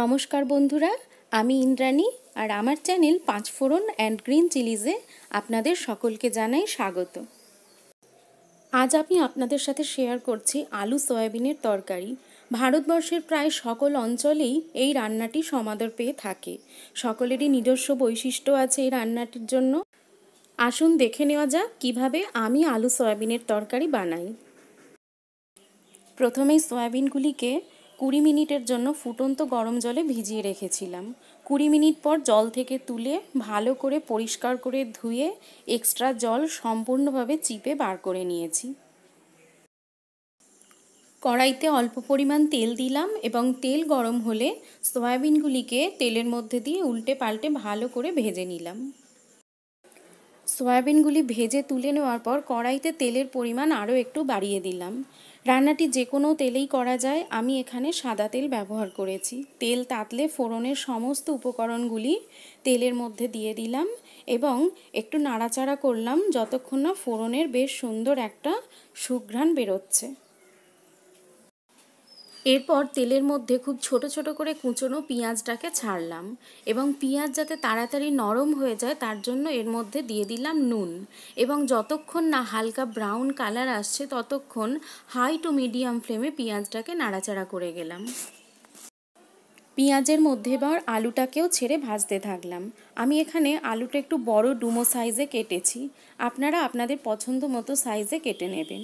নমস্কার বন্ধুরা আমি ইন্দ্রাণী আর আমার চ্যানেল পাঁচ ফোড়ন অ্যান্ড গ্রিন চিলিজে আপনাদের সকলকে জানাই স্বাগত আজ আমি আপনাদের সাথে শেয়ার করছি আলু সয়াবিনের তরকারি ভারতবর্ষের প্রায় সকল অঞ্চলেই এই রান্নাটি সমাদর পেয়ে থাকে সকলেরই নিজস্ব বৈশিষ্ট্য আছে এই রান্নাটির জন্য আসুন দেখে নেওয়া যাক কিভাবে আমি আলু সয়াবিনের তরকারি বানাই প্রথমেই সয়াবিনগুলিকে কুড়ি মিনিটের জন্য ফুটন্ত গরম জলে ভিজিয়ে রেখেছিলাম কুড়ি মিনিট পর জল থেকে তুলে ভালো করে পরিষ্কার করে ধুয়ে এক্সট্রা জল সম্পূর্ণভাবে চিপে বার করে নিয়েছি কড়াইতে অল্প পরিমাণ তেল দিলাম এবং তেল গরম হলে সয়াবিনগুলিকে তেলের মধ্যে দিয়ে উল্টে পাল্টে ভালো করে ভেজে নিলাম সয়াবিনগুলি ভেজে তুলে নেওয়ার পর কড়াইতে তেলের পরিমাণ আরও একটু বাড়িয়ে দিলাম রান্নাটি যে কোনো তেলেই করা যায় আমি এখানে সাদা তেল ব্যবহার করেছি তেল তাতলে ফোড়নের সমস্ত উপকরণগুলি তেলের মধ্যে দিয়ে দিলাম এবং একটু নাড়াচাড়া করলাম যতক্ষণ না ফোড়নের বেশ সুন্দর একটা সুঘ্রাণ বেরোচ্ছে এরপর তেলের মধ্যে খুব ছোট ছোট করে কুচনো পেঁয়াজটাকে ছাড়লাম এবং পেঁয়াজ যাতে তাড়াতাড়ি নরম হয়ে যায় তার জন্য এর মধ্যে দিয়ে দিলাম নুন এবং যতক্ষণ না হালকা ব্রাউন কালার আসছে ততক্ষণ হাই টু মিডিয়াম ফ্লেমে পেঁয়াজটাকে নাড়াচাড়া করে গেলাম পেঁয়াজের মধ্যে এবার আলুটাকেও ছেড়ে ভাজতে থাকলাম আমি এখানে আলুটা একটু বড় ডুমো সাইজে কেটেছি আপনারা আপনাদের পছন্দ মতো সাইজে কেটে নেবেন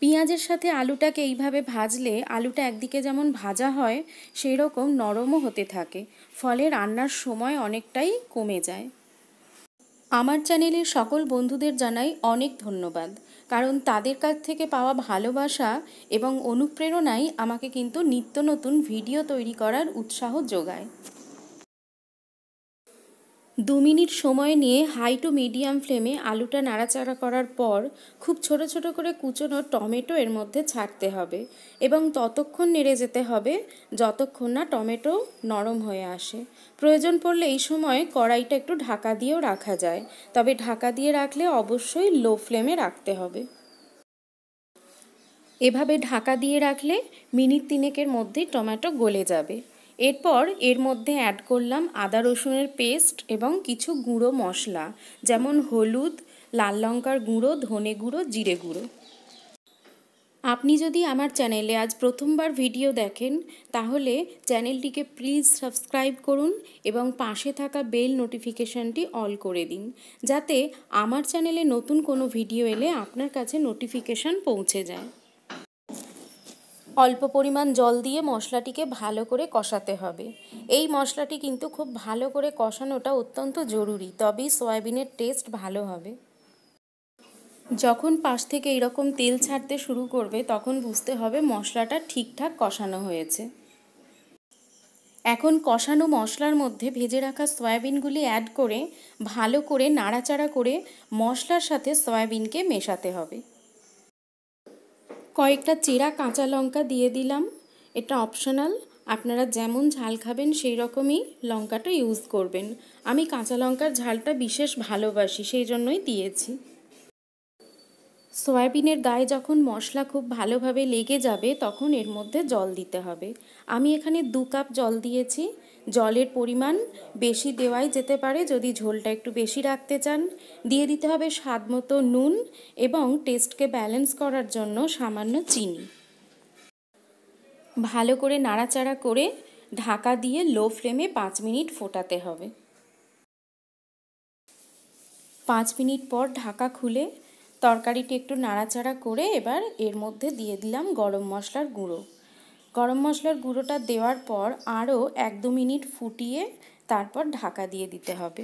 পেঁয়াজের সাথে আলুটাকে এইভাবে ভাজলে আলুটা একদিকে যেমন ভাজা হয় সেই রকম নরমও হতে থাকে ফলে রান্নার সময় অনেকটাই কমে যায় আমার চ্যানেলের সকল বন্ধুদের জানাই অনেক ধন্যবাদ কারণ তাদের কাছ থেকে পাওয়া ভালোবাসা এবং অনুপ্রেরণাই আমাকে কিন্তু নিত্য নতুন ভিডিও তৈরি করার উৎসাহ যোগায় দু মিনিট সময় নিয়ে হাই টু মিডিয়াম ফ্লেমে আলুটা নাড়াচাড়া করার পর খুব ছোট ছোট করে কুচোনো টমেটো এর মধ্যে ছাড়তে হবে এবং ততক্ষণ নেড়ে যেতে হবে যতক্ষণ না টমেটো নরম হয়ে আসে প্রয়োজন পড়লে এই সময় কড়াইটা একটু ঢাকা দিয়েও রাখা যায় তবে ঢাকা দিয়ে রাখলে অবশ্যই লো ফ্লেমে রাখতে হবে এভাবে ঢাকা দিয়ে রাখলে মিনিট তিনেকের মধ্যে টমেটো গলে যাবে এরপর এর মধ্যে অ্যাড করলাম আদা রসুনের পেস্ট এবং কিছু গুঁড়ো মশলা যেমন হলুদ লাল লঙ্কার গুঁড়ো ধনে গুঁড়ো জিরে গুঁড়ো আপনি যদি আমার চ্যানেলে আজ প্রথমবার ভিডিও দেখেন তাহলে চ্যানেলটিকে প্লিজ সাবস্ক্রাইব করুন এবং পাশে থাকা বেল নোটিফিকেশানটি অল করে দিন যাতে আমার চ্যানেলে নতুন কোনো ভিডিও এলে আপনার কাছে নোটিফিকেশান পৌঁছে যায় অল্প পরিমাণ জল দিয়ে মশলাটিকে ভালো করে কষাতে হবে এই মশলাটি কিন্তু খুব ভালো করে কষানোটা অত্যন্ত জরুরি তবেই সয়াবিনের টেস্ট ভালো হবে যখন পাশ থেকে এরকম তেল ছাড়তে শুরু করবে তখন বুঝতে হবে মশলাটা ঠিকঠাক কষানো হয়েছে এখন কষানো মশলার মধ্যে ভেজে রাখা সয়াবিনগুলি অ্যাড করে ভালো করে নাড়াচাড়া করে মশলার সাথে সয়াবিনকে মেশাতে হবে কয়েকটা চেরা কাঁচা লঙ্কা দিয়ে দিলাম এটা অপশনাল আপনারা যেমন ঝাল খাবেন সেই রকমই লঙ্কাটা ইউজ করবেন আমি কাঁচা লঙ্কার ঝালটা বিশেষ ভালোবাসি সেই জন্যই দিয়েছি সয়াবিনের গায়ে যখন মশলা খুব ভালোভাবে লেগে যাবে তখন এর মধ্যে জল দিতে হবে আমি এখানে দু কাপ জল দিয়েছি জলের পরিমাণ বেশি দেওয়াই যেতে পারে যদি ঝোলটা একটু বেশি রাখতে চান দিয়ে দিতে হবে স্বাদ মতো নুন এবং টেস্টকে ব্যালেন্স করার জন্য সামান্য চিনি ভালো করে নাড়াচাড়া করে ঢাকা দিয়ে লো ফ্লেমে পাঁচ মিনিট ফোটাতে হবে পাঁচ মিনিট পর ঢাকা খুলে তরকারিটি একটু নাড়াচাড়া করে এবার এর মধ্যে দিয়ে দিলাম গরম মশলার গুঁড়ো গরম মশলার গুঁড়োটা দেওয়ার পর আরও এক দু মিনিট ফুটিয়ে তারপর ঢাকা দিয়ে দিতে হবে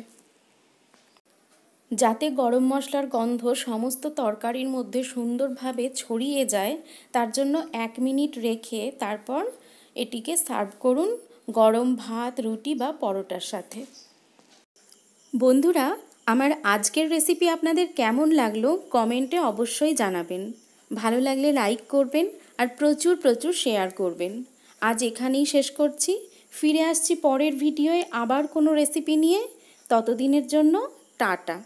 যাতে গরম মশলার গন্ধ সমস্ত তরকারির মধ্যে সুন্দরভাবে ছড়িয়ে যায় তার জন্য এক মিনিট রেখে তারপর এটিকে সার্ভ করুন গরম ভাত রুটি বা পরোটার সাথে বন্ধুরা আমার আজকের রেসিপি আপনাদের কেমন লাগলো কমেন্টে অবশ্যই জানাবেন ভালো লাগলে লাইক করবেন আর প্রচুর প্রচুর শেয়ার করবেন আজ এখানেই শেষ করছি ফিরে আসছি পরের ভিডিওয়ে আবার কোনো রেসিপি নিয়ে ততদিনের জন্য টাটা